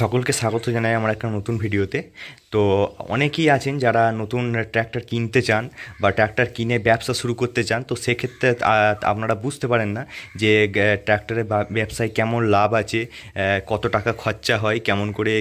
সকলকে স্বাগত জানাই আমার একটা নতুন ভিডিওতে তো অনেকেই আছেন যারা নতুন ট্র্যাক্টর কিনতে চান বা ট্র্যাক্টর কিনে ব্যবসা শুরু করতে চান তো সেক্ষেত্রে আপনারা বুঝতে পারেন না যে ট্র্যাক্টরে ব্যবসায় কেমন লাভ আছে কত টাকা খরচা হয় কেমন করে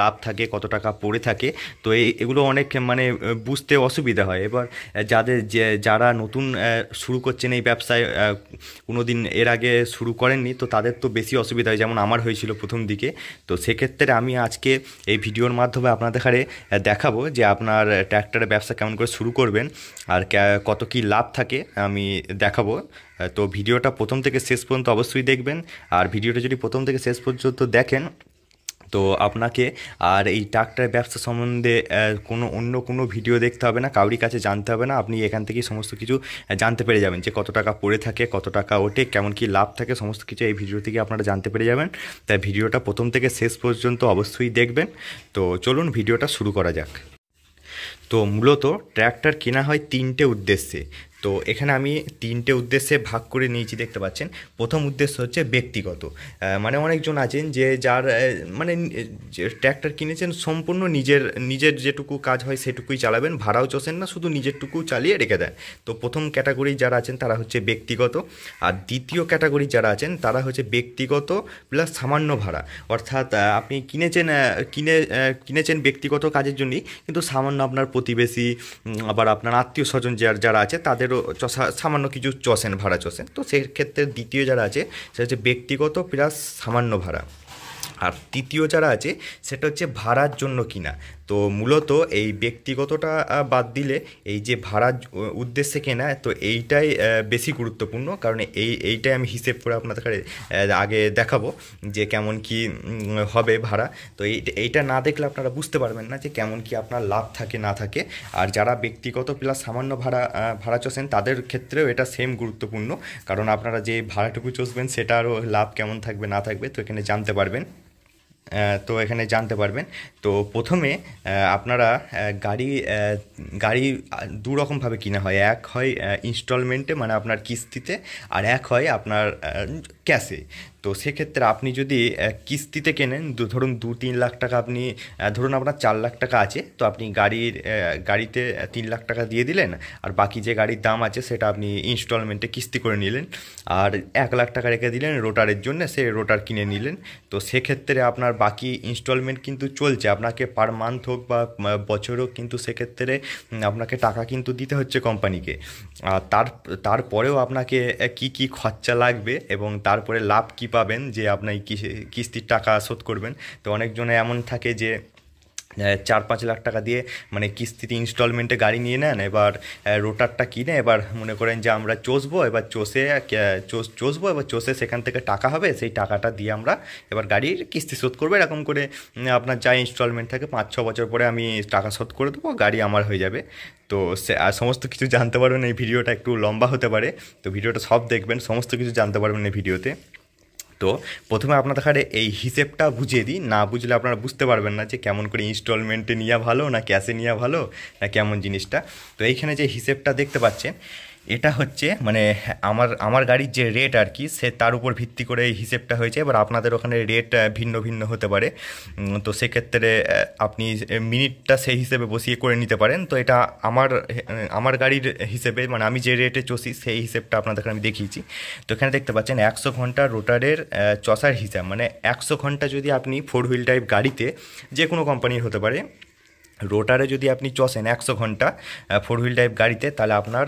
লাভ থাকে কত টাকা পড়ে থাকে তো এগুলো অনেক মানে বুঝতে অসুবিধা হয় এবার যাদের যে যারা নতুন শুরু করছেন এই ব্যবসায় কোনো দিন এর আগে শুরু করেননি তো তাদের তো বেশি অসুবিধা হয় যেমন আমার হয়েছিল প্রথম দিকে তো সেক্ষেত্রে ক্ষেত্রে আমি আজকে এই ভিডিওর মাধ্যমে আপনাদের হারে দেখাবো যে আপনার ট্র্যাক্টরের ব্যবসা কেমন করে শুরু করবেন আর কত কি লাভ থাকে আমি দেখাবো তো ভিডিওটা প্রথম থেকে শেষ পর্যন্ত অবশ্যই দেখবেন আর ভিডিওটা যদি প্রথম থেকে শেষ পর্যন্ত দেখেন তো আপনাকে আর এই ট্রাক্টর ব্যবসা সম্বন্ধে কোনো অন্য কোনো ভিডিও দেখতে হবে না কাউরি কাছে জানতে হবে না আপনি এখান থেকেই সমস্ত কিছু জানতে পেরে যাবেন যে কত টাকা পড়ে থাকে কত টাকা ওঠে কেমন কি লাভ থাকে সমস্ত কিছু এই ভিডিও থেকে আপনারা জানতে পেরে যাবেন তাই ভিডিওটা প্রথম থেকে শেষ পর্যন্ত অবশ্যই দেখবেন তো চলুন ভিডিওটা শুরু করা যাক তো মূলত ট্র্যাক্টর কেনা হয় তিনটে উদ্দেশ্যে তো এখানে আমি তিনটে উদ্দেশ্যে ভাগ করে নিয়েছি দেখতে পাচ্ছেন প্রথম উদ্দেশ্য হচ্ছে ব্যক্তিগত মানে অনেকজন আছেন যে যার মানে ট্র্যাক্টর কিনেছেন সম্পূর্ণ নিজের নিজের যেটুকু কাজ হয় সেটুকুই চালাবেন ভাড়াও চষেন না শুধু নিজেরটুকু চালিয়ে রেখে দেন তো প্রথম ক্যাটাগরি যারা আছেন তারা হচ্ছে ব্যক্তিগত আর দ্বিতীয় ক্যাটাগরি যারা আছেন তারা হচ্ছে ব্যক্তিগত প্লাস সামান্য ভাড়া অর্থাৎ আপনি কিনেছেন কিনে কিনেছেন ব্যক্তিগত কাজের জন্যই কিন্তু সামান্য আপনার প্রতিবেশী আবার আপনার আত্মীয় স্বজন যার যারা আছে তাদের চসেরও সামান্য কিছু চসেন ভাড়া চসেন তো সেক্ষেত্রে দ্বিতীয় যারা আছে সেটা হচ্ছে ব্যক্তিগত প্লাস সামান্য ভাড়া আর তৃতীয় যারা আছে সেটা হচ্ছে ভাড়ার জন্য কিনা তো মূলত এই ব্যক্তিগতটা বাদ দিলে এই যে ভাড়ার উদ্দেশ্যে কেনা তো এইটাই বেশি গুরুত্বপূর্ণ কারণ এই এইটাই আমি হিসেব করে আপনাদের আগে দেখাবো যে কেমন কি হবে ভাড়া তো এইটা না দেখলে আপনারা বুঝতে পারবেন না যে কেমন কি আপনার লাভ থাকে না থাকে আর যারা ব্যক্তিগত প্লাস সামান্য ভাড়া ভাড়া চষেন তাদের ক্ষেত্রেও এটা সেম গুরুত্বপূর্ণ কারণ আপনারা যে ভাড়াটুকু চষবেন সেটারও লাভ কেমন থাকবে না থাকবে তো এখানে জানতে পারবেন তো এখানে জানতে পারবেন তো প্রথমে আপনারা গাড়ি গাড়ি দু কিনা হয় এক হয় ইনস্টলমেন্টে মানে আপনার কিস্তিতে আর এক হয় আপনার ক্যাশে তো সেক্ষেত্রে আপনি যদি কিস্তিতে কেনেন ধরুন দু তিন লাখ টাকা আপনি ধরুন আপনার চার লাখ টাকা আছে তো আপনি গাড়ির গাড়িতে তিন লাখ টাকা দিয়ে দিলেন আর বাকি যে গাড়ির দাম আছে সেটা আপনি ইনস্টলমেন্টে কিস্তি করে নিলেন আর এক লাখ টাকা রেখে দিলেন রোটারের জন্য সে রোটার কিনে নিলেন তো সেক্ষেত্রে আপনার বাকি ইনস্টলমেন্ট কিন্তু চলছে আপনাকে পার মান্থ হোক বা বছর হোক কিন্তু সেক্ষেত্রে আপনাকে টাকা কিন্তু দিতে হচ্ছে কোম্পানিকে আর তার তারপরেও আপনাকে কি কি খরচা লাগবে এবং তারপরে লাভ কী পাবেন যে আপনার কিস্তির টাকা শোধ করবেন তো অনেকজনে এমন থাকে যে চার পাঁচ লাখ টাকা দিয়ে মানে কিস্তিতে ইনস্টলমেন্টে গাড়ি নিয়ে নেন এবার রোটারটা কিনে এবার মনে করেন যে আমরা চষবো এবার চষে চষবো এবার চষে সেখান থেকে টাকা হবে সেই টাকাটা দিয়ে আমরা এবার গাড়ির কিস্তি শোধ করবো এরকম করে আপনার যা ইনস্টলমেন্ট থাকে পাঁচ ছ বছর পরে আমি টাকা শোধ করে দেবো গাড়ি আমার হয়ে যাবে তো সে আর সমস্ত কিছু জানতে পারবেন এই ভিডিওটা একটু লম্বা হতে পারে তো ভিডিওটা সব দেখবেন সমস্ত কিছু জানতে পারবেন এই ভিডিওতে তো প্রথমে আপনাদের এই হিসেবটা বুঝিয়ে দিই না বুঝলে আপনারা বুঝতে পারবেন না যে কেমন করে ইনস্টলমেন্টে নেওয়া ভালো না ক্যাশে নেওয়া ভালো না কেমন জিনিসটা তো এইখানে যে হিসেবটা দেখতে পাচ্ছেন এটা হচ্ছে মানে আমার আমার গাড়ির যে রেট আর কি সে তার উপর ভিত্তি করে এই হিসেবটা হয়েছে এবার আপনাদের ওখানে রেট ভিন্ন ভিন্ন হতে পারে তো সেক্ষেত্রে আপনি মিনিটটা সেই হিসেবে বসিয়ে করে নিতে পারেন তো এটা আমার আমার গাড়ির হিসেবে মানে আমি যে রেটে চষি সেই হিসেবটা আপনাদেরকে আমি দেখিয়েছি তো এখানে দেখতে পাচ্ছেন একশো ঘন্টা রোটারের চষার হিসাব মানে একশো ঘন্টা যদি আপনি ফোর হুইল টাইপ গাড়িতে যে কোনো কোম্পানির হতে পারে রোটারে যদি আপনি চসেন একশো ঘন্টা ফোর হুইল ড্রাইভ গাড়িতে তাহলে আপনার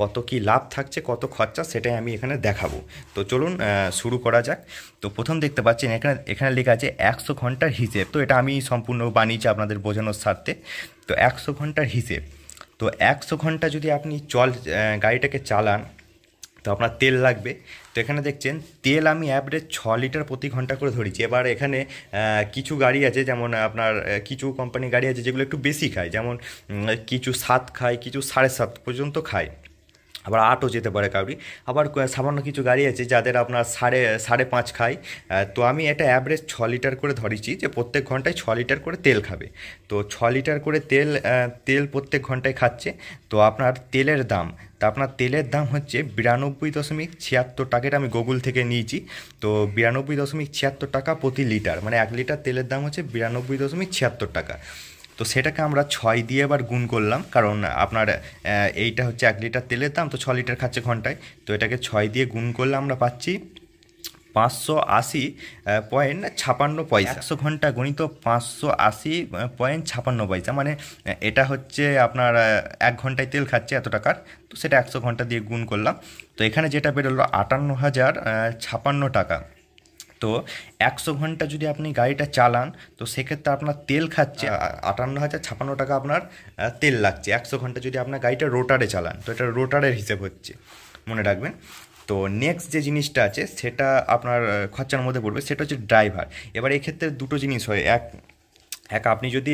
কত কি লাভ থাকছে কত খরচা সেটাই আমি এখানে দেখাবো তো চলুন শুরু করা যাক তো প্রথম দেখতে পাচ্ছেন এখানে এখানে লেখা আছে একশো ঘন্টার হিসেব তো এটা আমি সম্পূর্ণ বানিয়েছি আপনাদের বোঝানোর স্বার্থে তো একশো ঘন্টার হিসেব তো একশো ঘন্টা যদি আপনি চল গাড়িটাকে চালান তো আপনার তেল লাগবে তো এখানে দেখছেন তেল আমি অ্যাভারেজ ছ লিটার প্রতি ঘন্টা করে ধরেছি এবার এখানে কিছু গাড়ি আছে যেমন আপনার কিছু কোম্পানি গাড়ি আছে যেগুলো একটু বেশি খায় যেমন কিছু সাত খায় কিছু সাড়ে সাত পর্যন্ত খায় আবার আটও যেতে পারে কাউরি আবার সামান্য কিছু গাড়ি আছে যাদের আপনার সাড়ে সাড়ে পাঁচ খায় তো আমি এটা অ্যাভারেজ ছ লিটার করে ধরেছি যে প্রত্যেক ঘন্টায় ছ লিটার করে তেল খাবে তো ছ লিটার করে তেল তেল প্রত্যেক ঘন্টায় খাচ্ছে তো আপনার তেলের দাম তা আপনার তেলের দাম হচ্ছে বিরানব্বই দশমিক ছিয়াত্তর টাকাটা আমি গুগল থেকে নিয়েছি তো বিরানব্বই দশমিক ছিয়াত্তর টাকা প্রতি লিটার মানে এক লিটার তেলের দাম হচ্ছে বিরানব্বই দশমিক ছিয়াত্তর টাকা তো সেটাকে আমরা ছয় দিয়ে এবার গুণ করলাম কারণ আপনার এইটা হচ্ছে এক লিটার তেলের দাম তো ছ লিটার খাচ্ছে ঘন্টায় তো এটাকে ছয় দিয়ে গুণ করলে আমরা পাচ্ছি পাঁচশো আশি পয়েন্ট ছাপান্ন পয়সা একশো ঘন্টা গণিত পাঁচশো আশি পয়েন্ট ছাপান্ন পয়সা মানে এটা হচ্ছে আপনার এক ঘন্টায় তেল খাচ্ছে এত টাকার তো সেটা একশো ঘন্টা দিয়ে গুণ করলাম তো এখানে যেটা বেরোলো আটান্ন হাজার ছাপান্ন টাকা তো একশো ঘন্টা যদি আপনি গাড়িটা চালান তো সেক্ষেত্রে আপনার তেল খাচ্ছে আটান্ন হাজার ছাপান্ন টাকা আপনার তেল লাগছে একশো ঘন্টা যদি আপনার গাড়িটা রোটারে চালান তো এটা রোটারের হিসেব হচ্ছে মনে রাখবেন তো নেক্সট যে জিনিসটা আছে সেটা আপনার খরচার মধ্যে পড়বে সেটা হচ্ছে ড্রাইভার এবার এক্ষেত্রে দুটো জিনিস হয় এক এক আপনি যদি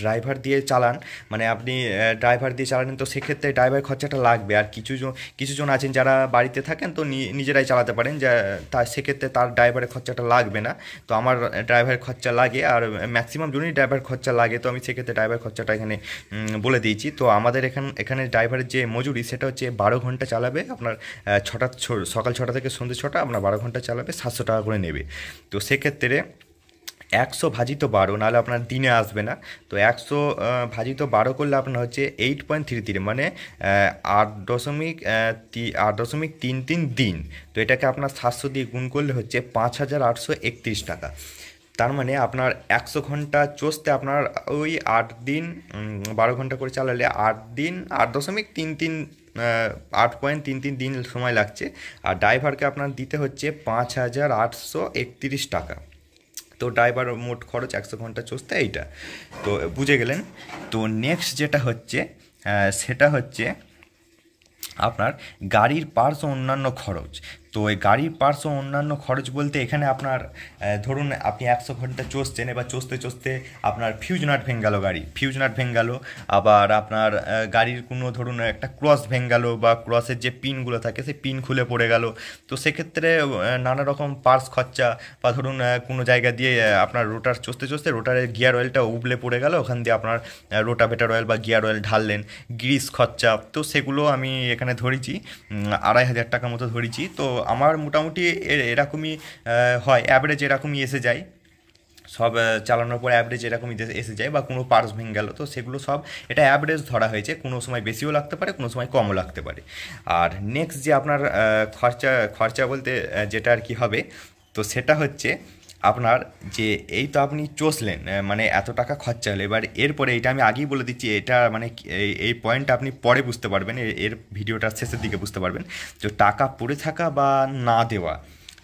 ড্রাইভার দিয়ে চালান মানে আপনি ড্রাইভার দিয়ে চালান তো সেক্ষেত্রে ড্রাইভার খরচাটা লাগবে আর কিছু জন কিছুজন আছেন যারা বাড়িতে থাকেন তো নিজেরাই চালাতে পারেন যা তা সেক্ষেত্রে তার ড্রাইভারের খরচাটা লাগবে না তো আমার ড্রাইভারের খরচা লাগে আর ম্যাক্সিমাম জনই ড্রাইভার খরচা লাগে তো আমি সেক্ষেত্রে ড্রাইভার খরচাটা এখানে বলে দিয়েছি তো আমাদের এখান এখানে ড্রাইভারের যে মজুরি সেটা হচ্ছে বারো ঘন্টা চালাবে আপনার ছটা সকাল ছটা থেকে সন্ধ্যে ছটা আপনার বারো ঘন্টা চালাবে সাতশো টাকা করে নেবে তো সেক্ষেত্রে একশো ভাজিত বারো নাহলে আপনার দিনে আসবে না তো একশো ভাজিত বারো করলে আপনার হচ্ছে এইট পয়েন্ট থ্রি থ্রি মানে আট দশমিক আট দশমিক তিন তিন দিন তো এটাকে আপনার সাতশো দিয়ে গুণ করলে হচ্ছে পাঁচ হাজার আটশো একত্রিশ টাকা তার মানে আপনার একশো ঘন্টা চষতে আপনার ওই আট দিন বারো ঘন্টা করে চালালে আট দিন আট দশমিক তিন তিন আট পয়েন্ট তিন তিন দিন সময় লাগছে আর ড্রাইভারকে আপনার দিতে হচ্ছে পাঁচ হাজার আটশো একত্রিশ টাকা তো ড্রাইভার মোট খরচ একশো ঘন্টা চসতে এইটা তো বুঝে গেলেন তো নেক্সট যেটা হচ্ছে সেটা হচ্ছে আপনার গাড়ির পার্স অন্যান্য খরচ তো এই গাড়ির পার্স ও অন্যান্য খরচ বলতে এখানে আপনার ধরুন আপনি একশো ঘন্টা চষছেন এবার চষতে চষতে আপনার ফিউজ নাট ভেঙে গাড়ি ফিউজ নাট ভেঙে আবার আপনার গাড়ির কোনো ধরুন একটা ক্রস ভেঙে গেলো বা ক্রসের যে পিনগুলো থাকে সেই পিন খুলে পড়ে গেল তো সেক্ষেত্রে নানা রকম পার্স খরচা বা ধরুন কোনো জায়গা দিয়ে আপনার রোটার চষতে চষতে রোটারের গিয়ার অয়েলটা উবলে পড়ে গেল ওখান দিয়ে আপনার রোটাভেটার অয়েল বা গিয়ার অয়েল ঢাললেন গ্রিস খরচা তো সেগুলো আমি এখানে ধরেছি আড়াই হাজার টাকা মতো ধরেছি তো আমার মোটামুটি এরকমই হয় অ্যাভারেজ এরকমই এসে যায় সব চালানোর পর অ্যাভারেজ এরকমই এসে যায় বা কোনো পার্স ভেঙে গেল তো সেগুলো সব এটা অ্যাভারেজ ধরা হয়েছে কোনো সময় বেশিও লাগতে পারে কোনো সময় কমও লাগতে পারে আর নেক্সট যে আপনার খরচা খরচা বলতে যেটা আর কি হবে তো সেটা হচ্ছে আপনার যে এই তো আপনি চষলেন মানে এত টাকা খরচা হলো এবার এরপরে এটা আমি আগেই বলে দিচ্ছি এটা মানে এই পয়েন্টটা আপনি পরে বুঝতে পারবেন এর ভিডিওটার শেষের দিকে বুঝতে পারবেন তো টাকা পড়ে থাকা বা না দেওয়া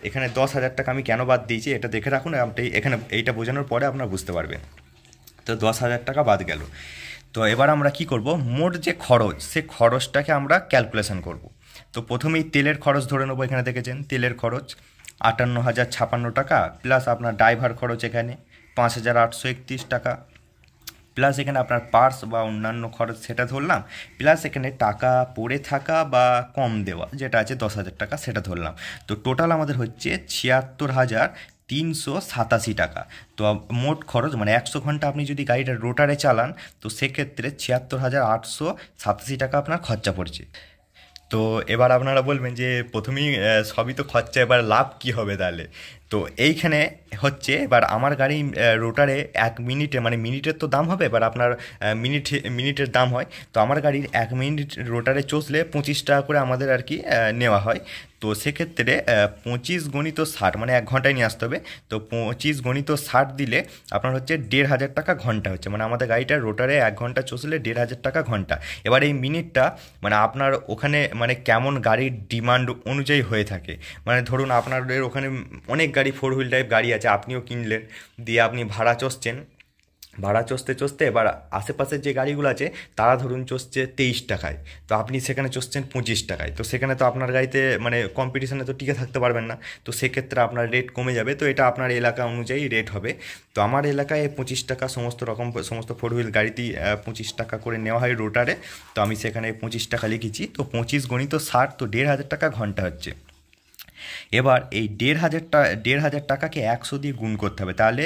এখানে দশ হাজার টাকা আমি কেন বাদ দিয়েছি এটা দেখে রাখুন আপনি এখানে এইটা বোঝানোর পরে আপনার বুঝতে পারবেন তো দশ হাজার টাকা বাদ গেল তো এবার আমরা কি করব মোট যে খরচ সে খরচটাকে আমরা ক্যালকুলেশন করব তো প্রথমেই তেলের খরচ ধরে নেবো এখানে দেখেছেন তেলের খরচ আটান্ন হাজার ছাপান্ন টাকা প্লাস আপনার ড্রাইভার খরচ এখানে পাঁচ হাজার আটশো একত্রিশ টাকা প্লাস এখানে আপনার পার্স বা অন্যান্য খরচ সেটা ধরলাম প্লাস এখানে টাকা পড়ে থাকা বা কম দেওয়া যেটা আছে দশ হাজার টাকা সেটা ধরলাম তো টোটাল আমাদের হচ্ছে ছিয়াত্তর হাজার তিনশো সাতাশি টাকা তো মোট খরচ মানে একশো ঘন্টা আপনি যদি গাড়িটা রোটারে চালান তো সেক্ষেত্রে ছিয়াত্তর হাজার আটশো সাতাশি টাকা আপনার খরচা পড়ছে তো এবার আপনারা বলবেন যে প্রথমেই সবই তো খরচা এবার লাভ কী হবে তাহলে তো এইখানে হচ্ছে এবার আমার গাড়ি রোটারে এক মিনিটে মানে মিনিটের তো দাম হবে এবার আপনার মিনিট মিনিটের দাম হয় তো আমার গাড়ির এক মিনিট রোটারে চষলে পঁচিশ টাকা করে আমাদের আর কি নেওয়া হয় তো সেক্ষেত্রে পঁচিশ গণিত ষাট মানে এক ঘন্টায় নিয়ে আসতে হবে তো পঁচিশ গণিত ষাট দিলে আপনার হচ্ছে দেড় হাজার টাকা ঘন্টা হচ্ছে মানে আমাদের গাড়িটা রোটারে এক ঘন্টা চষলে দেড় হাজার টাকা ঘন্টা এবার এই মিনিটটা মানে আপনার ওখানে মানে কেমন গাড়ির ডিমান্ড অনুযায়ী হয়ে থাকে মানে ধরুন আপনাদের ওখানে অনেক গাড়ি ফোর হুইল ড্রাইভ গাড়ি আছে আপনিও কিনলেন দিয়ে আপনি ভাড়া চষছেন ভাড়া চষতে চষতে এবার আশেপাশের যে গাড়িগুলো আছে তারা ধরুন চষছে তেইশ টাকায় তো আপনি সেখানে চষছেন পঁচিশ টাকায় তো সেখানে তো আপনার গাড়িতে মানে কম্পিটিশানে তো টিকে থাকতে পারবেন না তো সেক্ষেত্রে আপনার রেট কমে যাবে তো এটা আপনার এলাকা অনুযায়ী রেট হবে তো আমার এলাকায় পঁচিশ টাকা সমস্ত রকম সমস্ত ফোর হুইল গাড়িতেই পঁচিশ টাকা করে নেওয়া হয় রোটারে তো আমি সেখানে পঁচিশ টাকা লিখেছি তো পঁচিশ গণিত ষাট তো দেড় হাজার টাকা ঘন্টা হচ্ছে এবার এই দেড় হাজার টাকা দেড় হাজার টাকাকে একশো দিয়ে গুণ করতে হবে তাহলে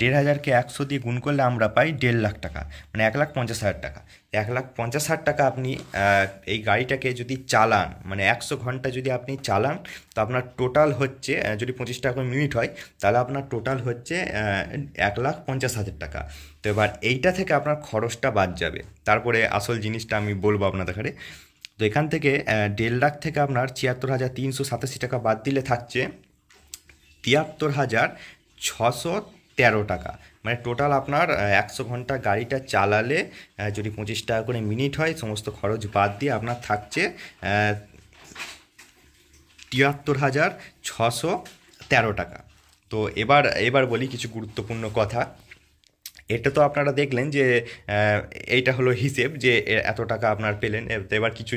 দেড় হাজারকে একশো দিয়ে গুণ করলে আমরা পাই দেড় লাখ টাকা মানে এক লাখ পঞ্চাশ হাজার টাকা এক লাখ পঞ্চাশ হাজার টাকা আপনি এই গাড়িটাকে যদি চালান মানে একশো ঘন্টা যদি আপনি চালান তো আপনার টোটাল হচ্ছে যদি পঁচিশ টাকা মিনিট হয় তাহলে আপনার টোটাল হচ্ছে এক লাখ পঞ্চাশ হাজার টাকা তো এবার এইটা থেকে আপনার খরচটা বাদ যাবে তারপরে আসল জিনিসটা আমি বলবো আপনাদের তো এখান থেকে দেড় লাখ থেকে আপনার ছিয়াত্তর হাজার তিনশো সাতাশি টাকা বাদ দিলে থাকছে তিয়াত্তর হাজার ছশো তেরো টাকা মানে টোটাল আপনার একশো ঘন্টা গাড়িটা চালালে যদি পঁচিশ টাকা করে মিনিট হয় সমস্ত খরচ বাদ দিয়ে আপনার থাকছে তিয়াত্তর হাজার ছশো তেরো টাকা তো এবার এবার বলি কিছু গুরুত্বপূর্ণ কথা এটা তো আপনারা দেখলেন যে এইটা হলো হিসেব যে এত টাকা আপনার পেলেন এবার কিছু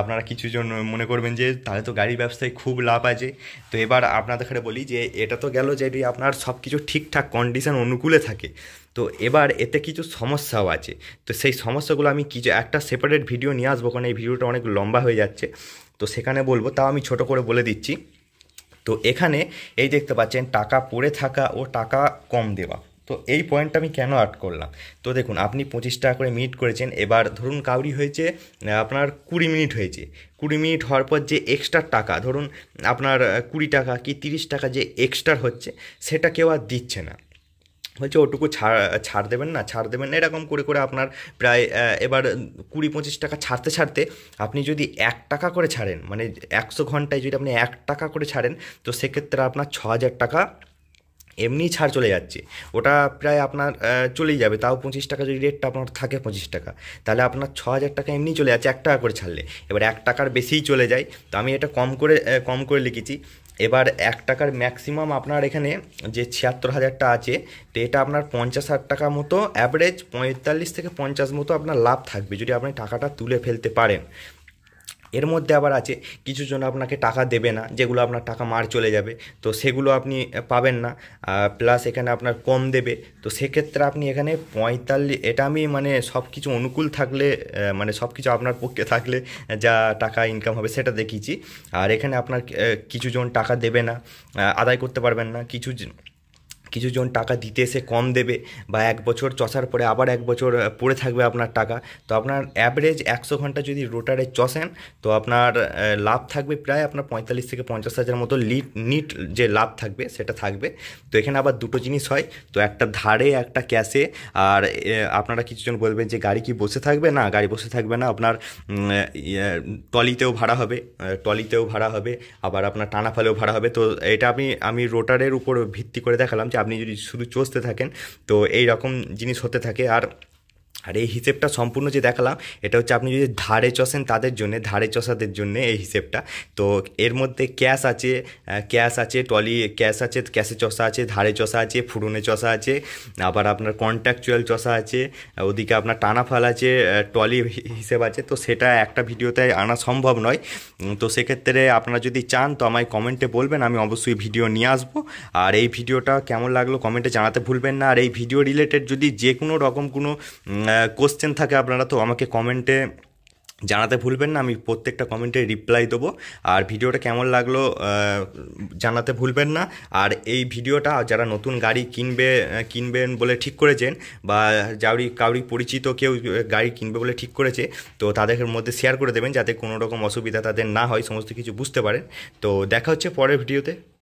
আপনারা কিছু জন মনে করবেন যে তাহলে তো গাড়ি ব্যবসায় খুব লাভ আছে তো এবার আপনাদের এখানে বলি যে এটা তো গেল যেটি আপনার সব কিছু ঠিকঠাক কন্ডিশন অনুকূলে থাকে তো এবার এতে কিছু সমস্যাও আছে তো সেই সমস্যাগুলো আমি কিছু একটা সেপারেট ভিডিও নিয়ে আসবো কারণ এই ভিডিওটা অনেক লম্বা হয়ে যাচ্ছে তো সেখানে বলবো তাও আমি ছোট করে বলে দিচ্ছি তো এখানে এই দেখতে পাচ্ছেন টাকা পড়ে থাকা ও টাকা কম দেওয়া তো এই পয়েন্টটা আমি কেন অ্যাড করলাম তো দেখুন আপনি পঁচিশ টাকা করে মিনিট করেছেন এবার ধরুন কাউরি হয়েছে আপনার কুড়ি মিনিট হয়েছে কুড়ি মিনিট হওয়ার পর যে এক্সট্রা টাকা ধরুন আপনার কুড়ি টাকা কি তিরিশ টাকা যে এক্সট্রা হচ্ছে সেটা কেউ আর দিচ্ছে না বলছে ওটুকু ছাড় ছাড় দেবেন না ছাড় দেবেন না এরকম করে করে আপনার প্রায় এবার কুড়ি পঁচিশ টাকা ছাড়তে ছাড়তে আপনি যদি এক টাকা করে ছাড়েন মানে একশো ঘন্টায় যদি আপনি এক টাকা করে ছাড়েন তো সেক্ষেত্রে আপনার ছ হাজার টাকা এমনি ছাড় চলে যাচ্ছে ওটা প্রায় আপনার চলেই যাবে তাও পঁচিশ টাকা যদি রেটটা আপনার থাকে পঁচিশ টাকা তাহলে আপনার ছ হাজার টাকা এমনি চলে যাচ্ছে এক টাকা করে ছাড়লে এবার এক টাকার বেশিই চলে যায় তো আমি এটা কম করে কম করে লিখেছি এবার এক টাকার ম্যাক্সিমাম আপনার এখানে যে ছিয়াত্তর হাজারটা আছে তো এটা আপনার পঞ্চাশ হাজার টাকা মতো অ্যাভারেজ পঁয়তাল্লিশ থেকে পঞ্চাশ মতো আপনার লাভ থাকবে যদি আপনি টাকাটা তুলে ফেলতে পারেন এর মধ্যে আবার আছে কিছুজন আপনাকে টাকা দেবে না যেগুলো আপনার টাকা মার চলে যাবে তো সেগুলো আপনি পাবেন না প্লাস এখানে আপনার কম দেবে তো সেক্ষেত্রে আপনি এখানে পঁয়তাল্লিশ এটা আমি মানে সব কিছু অনুকূল থাকলে মানে সব কিছু আপনার পক্ষে থাকলে যা টাকা ইনকাম হবে সেটা দেখিয়েছি আর এখানে আপনার কিছুজন টাকা দেবে না আদায় করতে পারবেন না কিছু কিছুজন টাকা দিতে এসে কম দেবে বা এক বছর চষার পরে আবার এক বছর পড়ে থাকবে আপনার টাকা তো আপনার অ্যাভারেজ একশো ঘন্টা যদি রোটারে চষেন তো আপনার লাভ থাকবে প্রায় আপনার পঁয়তাল্লিশ থেকে পঞ্চাশ হাজার মতো লিট নিট যে লাভ থাকবে সেটা থাকবে তো এখানে আবার দুটো জিনিস হয় তো একটা ধারে একটা ক্যাশে আর আপনারা কিছুজন বলবেন যে গাড়ি কি বসে থাকবে না গাড়ি বসে থাকবে না আপনার ইয়ে, টলিতেও ভাড়া হবে টলিতেও ভাড়া হবে আবার আপনার টানা ভাড়া হবে তো এটা আমি আমি রোটারের উপর ভিত্তি করে দেখালাম যে আপনি যদি শুধু চষতে থাকেন তো এই রকম জিনিস হতে থাকে আর আর এই হিসেবটা সম্পূর্ণ যে দেখালাম এটা হচ্ছে আপনি যদি ধারে চষেন তাদের জন্য ধারে চষাদের জন্য এই হিসেবটা তো এর মধ্যে ক্যাশ আছে ক্যাশ আছে টলি ক্যাশ আছে ক্যাশে চষা আছে ধারে চষা আছে ফুরুনে চষা আছে আবার আপনার কন্ট্রাকচুয়াল চষা আছে ওদিকে আপনার টানা ফাল আছে টলি হিসেব আছে তো সেটা একটা ভিডিওতে আনা সম্ভব নয় তো সেক্ষেত্রে আপনারা যদি চান তো আমায় কমেন্টে বলবেন আমি অবশ্যই ভিডিও নিয়ে আসবো আর এই ভিডিওটা কেমন লাগলো কমেন্টে জানাতে ভুলবেন না আর এই ভিডিও রিলেটেড যদি যে কোনো রকম কোনো কোশ্চেন থাকে আপনারা তো আমাকে কমেন্টে জানাতে ভুলবেন না আমি প্রত্যেকটা কমেন্টে রিপ্লাই দেবো আর ভিডিওটা কেমন লাগলো জানাতে ভুলবেন না আর এই ভিডিওটা যারা নতুন গাড়ি কিনবে কিনবেন বলে ঠিক করেছেন বা যাওরি কাউরি পরিচিত কেউ গাড়ি কিনবে বলে ঠিক করেছে তো তাদের মধ্যে শেয়ার করে দেবেন যাতে কোনো রকম অসুবিধা তাদের না হয় সমস্ত কিছু বুঝতে পারেন তো দেখা হচ্ছে পরের ভিডিওতে